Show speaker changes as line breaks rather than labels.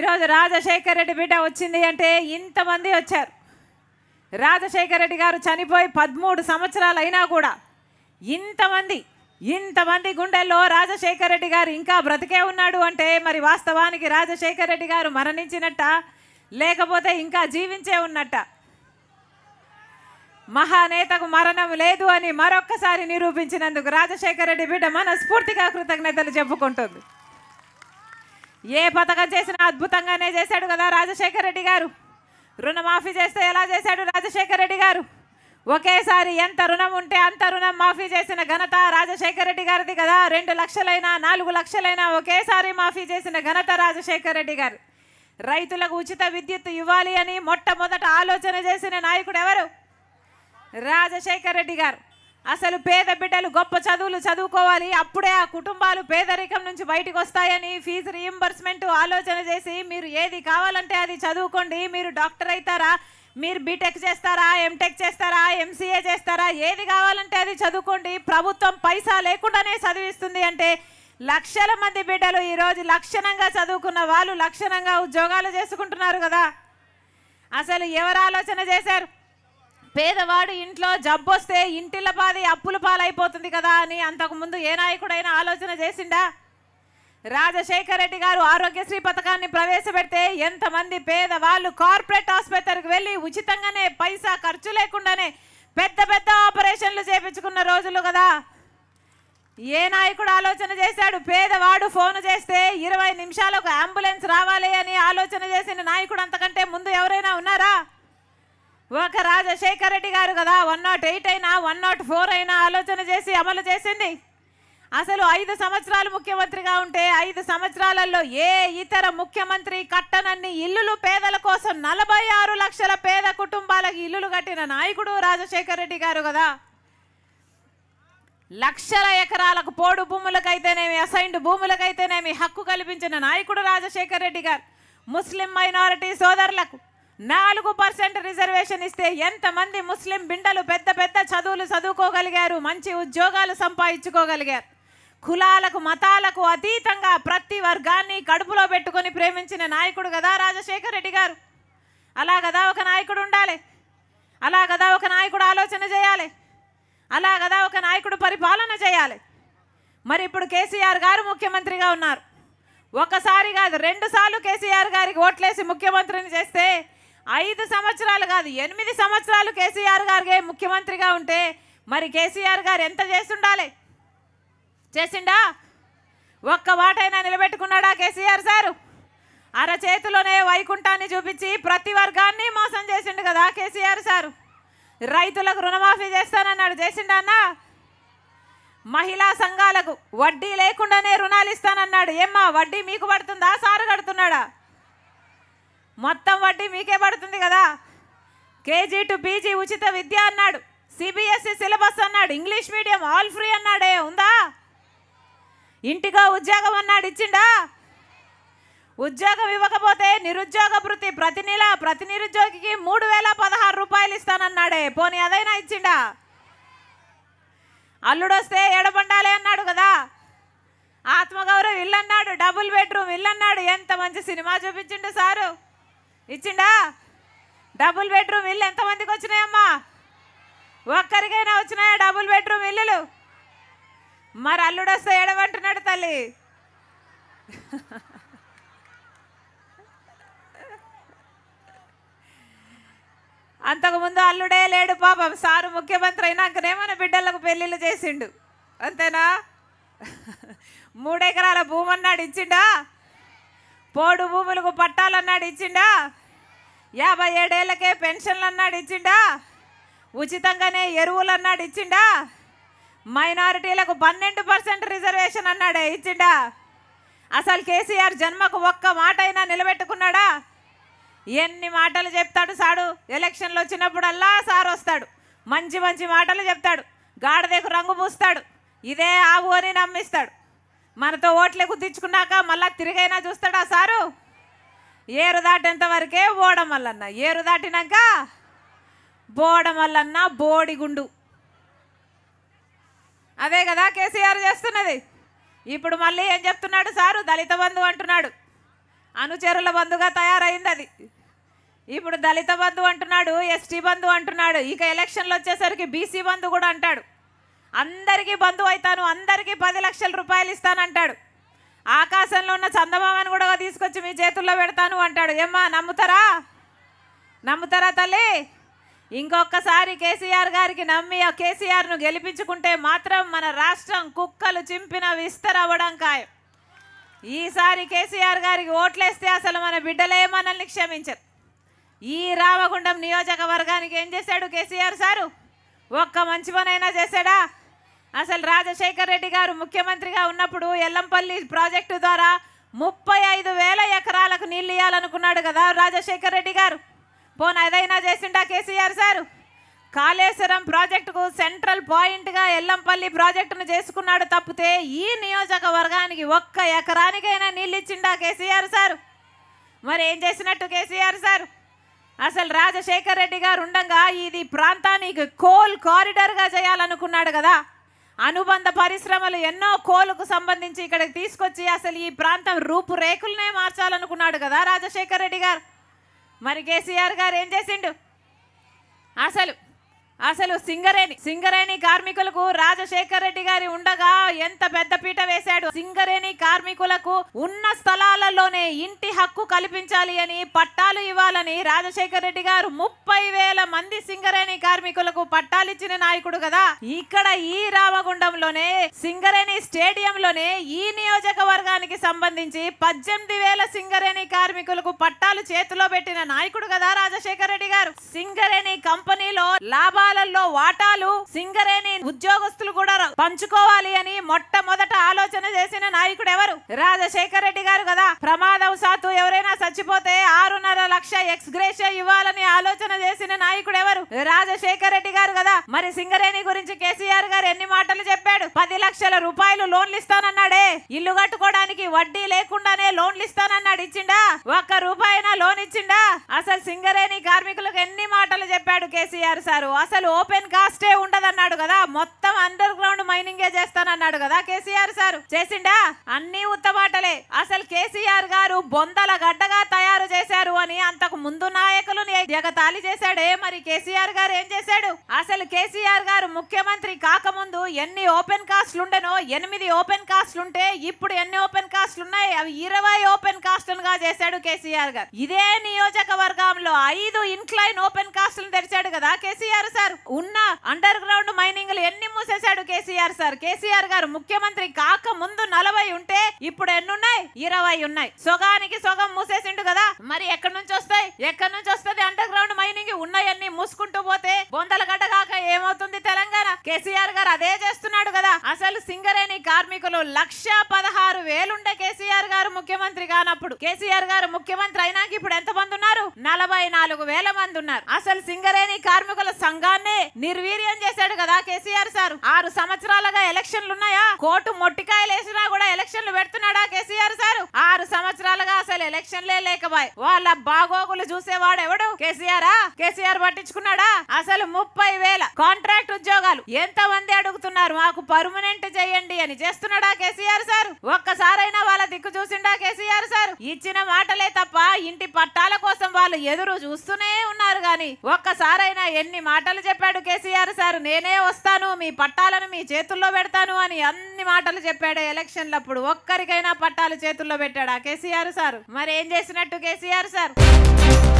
ఈరోజు రాజశేఖర్ రెడ్డి బిడ్డ వచ్చింది అంటే ఇంతమంది వచ్చారు రాజశేఖర్ రెడ్డి గారు చనిపోయి పదమూడు సంవత్సరాలు అయినా కూడా ఇంతమంది ఇంతమంది గుండెల్లో రాజశేఖర్ రెడ్డి గారు ఇంకా బ్రతికే ఉన్నాడు అంటే మరి వాస్తవానికి రాజశేఖర్ రెడ్డి గారు మరణించినట్ట లేకపోతే ఇంకా జీవించే ఉన్నట్ట మహానేతకు మరణం లేదు అని మరొక్కసారి నిరూపించినందుకు రాజశేఖర రెడ్డి బిడ్డ మనస్ఫూర్తిగా కృతజ్ఞతలు చెప్పుకుంటుంది ఏ పథకం చేసినా అద్భుతంగానే చేశాడు కదా రాజశేఖర రెడ్డి గారు రుణమాఫీ చేస్తే ఎలా చేశాడు రాజశేఖర రెడ్డి గారు ఒకేసారి ఎంత రుణం ఉంటే అంత రుణం మాఫీ చేసిన ఘనత రాజశేఖర రెడ్డి గారిది కదా రెండు లక్షలైనా నాలుగు లక్షలైనా ఒకేసారి మాఫీ చేసిన ఘనత రాజశేఖర రెడ్డి గారు రైతులకు ఉచిత విద్యుత్ ఇవ్వాలి అని మొట్టమొదట ఆలోచన చేసిన నాయకుడు ఎవరు రాజశేఖర రెడ్డి గారు అసలు పేద బిడ్డలు గొప్ప చదువులు చదువుకోవాలి అప్పుడే ఆ కుటుంబాలు పేదరికం నుంచి బయటకు వస్తాయని ఫీజు రీఎంబర్స్మెంట్ ఆలోచన చేసి మీరు ఏది కావాలంటే అది చదువుకోండి మీరు డాక్టర్ అవుతారా మీరు బీటెక్ చేస్తారా ఎంటెక్ చేస్తారా ఎంసీఏ చేస్తారా ఏది కావాలంటే అది చదువుకోండి ప్రభుత్వం పైసా లేకుండానే చదివిస్తుంది అంటే లక్షల మంది బిడ్డలు ఈరోజు లక్షణంగా చదువుకున్న వాళ్ళు లక్షణంగా ఉద్యోగాలు చేసుకుంటున్నారు కదా అసలు ఎవరు ఆలోచన చేశారు పేదవాడు ఇంట్లో జబ్బొస్తే ఇంటిల బాధి అప్పుల పాలైపోతుంది కదా అని అంతకుముందు ఏ నాయకుడైనా ఆలోచన చేసిండా రాజశేఖర రెడ్డి గారు ఆరోగ్యశ్రీ పథకాన్ని ప్రవేశపెడితే ఎంతమంది పేదవాళ్ళు కార్పొరేట్ ఆసుపత్రికి వెళ్ళి ఉచితంగానే పైసా ఖర్చు లేకుండానే పెద్ద పెద్ద ఆపరేషన్లు చేపించుకున్న రోజులు కదా ఏ నాయకుడు ఆలోచన చేశాడు పేదవాడు ఫోన్ చేస్తే ఇరవై నిమిషాలకు అంబులెన్స్ రావాలి అని ఆలోచన చేసిన నాయకుడు అంతకంటే ముందు ఎవరైనా ఉన్నారా ఒక రాజశేఖర రెడ్డి గారు కదా వన్ నాట్ ఎయిట్ అయినా వన్ నాట్ ఫోర్ అయినా ఆలోచన చేసి అమలు చేసింది అసలు ఐదు సంవత్సరాలు ముఖ్యమంత్రిగా ఉంటే ఐదు సంవత్సరాలలో ఏ ఇతర ముఖ్యమంత్రి కట్టనన్ని ఇల్లులు పేదల కోసం నలభై ఆరు లక్షల పేద కుటుంబాలకు ఇల్లులు కట్టిన నాయకుడు రాజశేఖర రెడ్డి గారు కదా లక్షల ఎకరాలకు పోడు భూములకైతేనేమి అసైన్డ్ భూములకైతేనేమి హక్కు కల్పించిన నాయకుడు రాజశేఖర రెడ్డి గారు ముస్లిం మైనారిటీ సోదరులకు నాలుగు పర్సెంట్ రిజర్వేషన్ ఇస్తే ఎంతమంది ముస్లిం బిండలు పెద్ద పెద్ద చదువులు చదువుకోగలిగారు మంచి ఉద్యోగాలు సంపాదించుకోగలిగారు కులాలకు మతాలకు అతీతంగా ప్రతి వర్గాన్ని కడుపులో పెట్టుకొని ప్రేమించిన నాయకుడు కదా రాజశేఖర రెడ్డి గారు అలా కదా ఒక నాయకుడు ఉండాలి అలా కదా ఒక నాయకుడు ఆలోచన చేయాలి అలా కదా ఒక నాయకుడు పరిపాలన చేయాలి మరి ఇప్పుడు కేసీఆర్ గారు ముఖ్యమంత్రిగా ఉన్నారు ఒకసారి కాదు రెండుసార్లు కేసీఆర్ గారికి ఓట్లేసి ముఖ్యమంత్రిని చేస్తే ఐదు సంవత్సరాలు కాదు ఎనిమిది సంవత్సరాలు కేసీఆర్ గారికే ముఖ్యమంత్రిగా ఉంటే మరి కేసీఆర్ గారు ఎంత చేస్తుండాలి చేసిండా ఒక్క వాటైనా నిలబెట్టుకున్నాడా కేసీఆర్ సారు అరచేతిలోనే వైకుంఠాన్ని చూపించి ప్రతి వర్గాన్ని మోసం చేసిండు కదా కేసీఆర్ సారు రైతులకు రుణమాఫీ చేస్తానన్నాడు చేసిండా అన్న మహిళా సంఘాలకు వడ్డీ లేకుండానే రుణాలు ఇస్తానన్నాడు ఏమ్మా వడ్డీ మీకు పడుతుందా సారు కడుతున్నాడా మొత్తం వడ్డీ మీకే పడుతుంది కదా కేజీ టు పీజీ ఉచిత విద్య అన్నాడు సిబిఎస్ఈ e సిలబస్ అన్నాడు ఇంగ్లీష్ మీడియం ఆల్ ఫ్రీ అన్నాడే ఉందా ఇంటిగా ఉద్యోగం అన్నాడు ఇచ్చిండా ఉద్యోగం ఇవ్వకపోతే నిరుద్యోగ వృత్తి ప్రతి నెల ప్రతి నిరుద్యోగికి మూడు వేల పదహారు రూపాయలు ఇస్తానన్నాడే పోనీ అదైనా ఇచ్చిండా అల్లుడొస్తే ఎడబండాలి అన్నాడు కదా ఆత్మగౌరవ్ ఇల్లన్నాడు డబుల్ బెడ్రూమ్ ఇల్లన్నాడు ఎంత మంచి సినిమా చూపించిండు సారు ఇచ్చిండా డబుల్ బెడ్రూమ్ ఇల్లు ఎంతమందికి వచ్చినాయమ్మా ఒక్కరికైనా వచ్చినాయా డబుల్ బెడ్రూమ్ ఇల్లులు మరి అల్లుడు వస్తే ఏడమంటున్నాడు తల్లి అంతకుముందు అల్లుడే లేడు పాపం సారు ముఖ్యమంత్రి అయినాకనేమో బిడ్డలకు పెళ్ళిళ్ళు చేసిండు అంతేనా మూడెకరాల భూమి అన్నాడు ఇచ్చిండా పోడు భూములకు పట్టాలన్నాడు ఇచ్చిండా యాభై ఏడేళ్ళకే పెన్షన్లు అన్నాడు ఇచ్చిండా ఉచితంగానే ఎరువులు అన్నాడు ఇచ్చిండా మైనారిటీలకు పన్నెండు పర్సెంట్ రిజర్వేషన్ అన్నాడే ఇచ్చిండా అసలు కేసీఆర్ జన్మకు ఒక్క మాట అయినా నిలబెట్టుకున్నాడా ఎన్ని మాటలు చెప్తాడు సాడు ఎలక్షన్లు వచ్చినప్పుడల్లా సార్ వస్తాడు మంచి మంచి మాటలు చెప్తాడు గాడిదకు రంగు పూస్తాడు ఇదే ఆవు అని నమ్మిస్తాడు మనతో ఓట్లే గుర్తించుకున్నాక మళ్ళా తిరిగైనా చూస్తాడా సారు ఏరు దాటేంత వరకే ఓడమల్లన్న ఏరు దాటినాక బోడమల్లన్న బోడిగుండు అదే కదా కేసీఆర్ చేస్తున్నది ఇప్పుడు మళ్ళీ ఏం చెప్తున్నాడు సారు దళిత బంధు అంటున్నాడు అనుచరుల బంధుగా తయారైంది అది ఇప్పుడు దళిత బంధు అంటున్నాడు ఎస్టీ బంధు అంటున్నాడు ఇక ఎలక్షన్లు వచ్చేసరికి బీసీ బంధు కూడా అంటాడు అందరికీ బంధు అవుతాను అందరికీ పది లక్షల రూపాయలు ఇస్తానంటాడు ఆకాశంలో ఉన్న చందమామని కూడా తీసుకొచ్చి మీ చేతుల్లో పెడతాను అంటాడు ఏమ్మా నమ్ముతారా నమ్ముతారా తల్లి ఇంకొకసారి కేసీఆర్ గారికి నమ్మి ఆ కేసీఆర్ను గెలిపించుకుంటే మాత్రం మన రాష్ట్రం కుక్కలు చింపిన విస్తరవ్వడం ఖాయం ఈసారి కేసీఆర్ గారికి ఓట్లేస్తే అసలు మన బిడ్డలే మనల్ని క్షమించరు ఈ రామగుండం నియోజకవర్గానికి ఏం చేశాడు కేసీఆర్ సారు ఒక్క మంచి పనైనా చేశాడా అసలు రాజశేఖర్ రెడ్డి గారు ముఖ్యమంత్రిగా ఉన్నప్పుడు ఎల్లంపల్లి ప్రాజెక్టు ద్వారా ముప్పై ఐదు వేల ఎకరాలకు నీళ్ళు ఇవ్వాలనుకున్నాడు కదా రాజశేఖర్ రెడ్డి గారు పోన్ ఏదైనా చేసిండా కేసీఆర్ సారు కాళేశ్వరం ప్రాజెక్టుకు సెంట్రల్ పాయింట్గా ఎల్లంపల్లి ప్రాజెక్టును చేసుకున్నాడు తప్పితే ఈ నియోజకవర్గానికి ఒక్క ఎకరానికైనా నీళ్ళు ఇచ్చిండా కేసీఆర్ సారు మరి ఏం చేసినట్టు కేసీఆర్ సారు అసలు రాజశేఖర్ రెడ్డి గారు ఉండగా ఇది ప్రాంతానికి కోల్ కారిడర్గా చేయాలనుకున్నాడు కదా అనుబంధ పరిశ్రమలు ఎన్నో కోలుకు సంబంధించి ఇక్కడికి తీసుకొచ్చి అసలు ఈ ప్రాంతం రూపురేఖలనే మార్చాలనుకున్నాడు కదా రాజశేఖర్ రెడ్డి గారు మరి కేసీఆర్ గారు ఏం చేసిండు అసలు అసలు సింగరేణి సింగరేణి కార్మికులకు రాజశేఖర్ రెడ్డి గారి ఉండగా ఎంత పెద్ద పీట వేశాడు సింగరేణి కార్మికులకు ఉన్న స్థలాలలోనే ఇంటి హక్కు కల్పించాలి అని పట్టాలు ఇవ్వాలని రాజశేఖర్ రెడ్డి గారు ముప్పై వేల మంది సింగరేణి కార్మికులకు పట్టాలు ఇచ్చిన నాయకుడు కదా ఇక్కడ ఈ రామగుండంలోనే సింగరేణి స్టేడియంలోనే ఈ నియోజకవర్గానికి సంబంధించి పద్దెనిమిది వేల సింగరేణి కార్మికులకు పట్టాలు చేతిలో పెట్టిన నాయకుడు కదా రాజశేఖర్ రెడ్డి గారు సింగరేణి కంపెనీలో లాభాలు ఉద్యోగాలలో వాటాలు సింగరేణి ఉద్యోగస్తులు కూడా పంచుకోవాలి అని మొట్టమొదట ఆలోచన చేసిన నాయకుడు ఎవరు రాజశేఖర రెడ్డి గారు కదా ప్రమాదవశాత్తు ఎవరైనా చచ్చిపోతే ఆరున్నర లక్ష ఎక్స్ గ్రేషియా ఇవ్వాలని ఆలోచన చేసిన నాయకుడు ఎవరు రాజశేఖర రెడ్డి గారు కదా మరి సింగరేణి గురించి కేసీఆర్ గారు ఎన్ని మాటలు చెప్పాడు పది లక్షల రూపాయలు లోన్లు ఇస్తానన్నాడే ఇల్లు కట్టుకోవడానికి వడ్డీ లేకుండానే లోన్లు ఇస్తానన్నాడు ఇచ్చిండా ఒక్క రూపాయినా లోన్ ఇచ్చిండా అసలు సింగరేణి కార్మికులకు ఎన్ని మాటలు చెప్పాడు కేసీఆర్ సారు అసలు అసలు ఓపెన్ కాస్టే ఉండదన్నాడు కదా మొత్తం మొత్తం అండర్ గ్రౌండ్ చేస్తాను చేస్తానన్నాడు కదా కేసీఆర్ సార్ చేసిండా అన్ని ఉత్తమాటలే అసలు కేసీఆర్ గారు బొందల గడ్డగా తయారు చేశారు అని అంతకు ముందు నాయకులు ఎగతాళి చేశాడే మరి కేసీఆర్ గారు ఏం చేశాడు అసలు కేసీఆర్ గారు ముఖ్యమంత్రి కాకముందు ఎన్ని ఓపెన్ కాస్ట్లు ఉండెనో ఎనిమిది ఓపెన్ కాస్ట్లు ఉంటే ఇప్పుడు ఎన్ని ఓపెన్ కాస్ట్లు ఉన్నాయి అవి ఇరవై ఓపెన్ గా చేశాడు కేసీఆర్ గారు ఇదే నియోజకవర్గంలో ఐదు ఇన్క్లైన్ ఓపెన్ కాస్ట్లు తెరిచాడు కదా కేసీఆర్ సార్ ఉన్న అండర్ గ్రౌండ్ మైనింగ్లు ఎన్ని మూసేశాడు కేసీఆర్ సార్ కేసీఆర్ గారు ముఖ్యమంత్రి కాక ముందు నలభై ఉంటే ఇప్పుడు ఎన్నున్నాయి ఇరవై ఉన్నాయి సొగానికి సొగం మూసేసిండు కదా మరి ఎక్కడి నుంచి వస్తాయి ఎక్కడి నుంచి వస్తుంది అండర్ గ్రౌండ్ మైనింగ్ ఉన్నాయని మూసుకుంటూ పోతే బొందలగడ్డ కాక ఏమవుతుంది తెలంగాణ కేసీఆర్ గారు అదే చేస్తున్నాడు కదా అసలు సింగరేణి కార్మికులు లక్ష పదహారు వేలుండే కేసీఆర్ గారు ముఖ్యమంత్రి కానప్పుడు కేసీఆర్ గారు ముఖ్యమంత్రి అయినాక ఇప్పుడు ఎంత మంది ఉన్నారు నలభై నాలుగు వేల మంది ఉన్నారు అసలు సింగరేణి కార్మికుల సంఘాన్ని నిర్వీర్యం చేశాడు కదా కేసీఆర్ సార్ కేసీఆర్ ఆరు సంవత్సరాలుగా ఎలక్షన్లు ఉన్నాయా కోటు మొట్టికాయలు వేసినా కూడా ఎలక్షన్లు పెడుతున్నాడా కేసీఆర్ సార్ ఆరు సంవత్సరాలుగా అసలు ఎలక్షన్లే లేకబాయ్ వాళ్ళ బాగోగులు చూసేవాడు ఎవడు కేసీఆరా కేసీఆర్ పట్టించుకున్నాడా అసలు ముప్పై వేల కాంట్రాక్ట్ ఉద్యోగాలు ఎంత మంది అడుగుతున్నారు మాకు పర్మనెంట్ చేయండి అని చేస్తున్నాడా కేసీఆర్ సార్ ఒక్కసారైనా వాళ్ళ దిక్కు చూసిండా కేసీఆర్ సార్ ఇచ్చిన మాటలే తప్ప ఇంటి పట్టాల కోసం వాళ్ళు ఎదురు చూస్తూనే ఉన్నారు గాని ఒక్కసారైనా ఎన్ని మాటలు చెప్పాడు కేసీఆర్ సార్ నేనే వస్తాను మీ ఈ పట్టాలను మీ చేతుల్లో పెడతాను అని అన్ని మాటలు చెప్పాడు ఎలక్షన్లప్పుడు ఒక్కరికైనా పట్టాలు చేతుల్లో పెట్టాడా కేసీఆర్ సార్ మరి ఏం చేసినట్టు కేసీఆర్ సార్